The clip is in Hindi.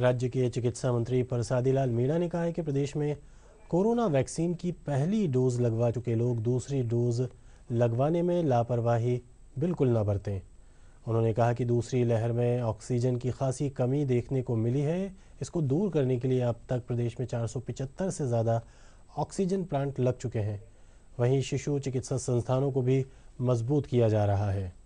राज्य के चिकित्सा मंत्री परसादी लाल मीणा ने कहा है कि प्रदेश में कोरोना वैक्सीन की पहली डोज लगवा चुके लोग दूसरी डोज लगवाने में लापरवाही बिल्कुल ना बरतें उन्होंने कहा कि दूसरी लहर में ऑक्सीजन की खासी कमी देखने को मिली है इसको दूर करने के लिए अब तक प्रदेश में 475 से ज़्यादा ऑक्सीजन प्लांट लग चुके हैं वहीं शिशु चिकित्सा संस्थानों को भी मजबूत किया जा रहा है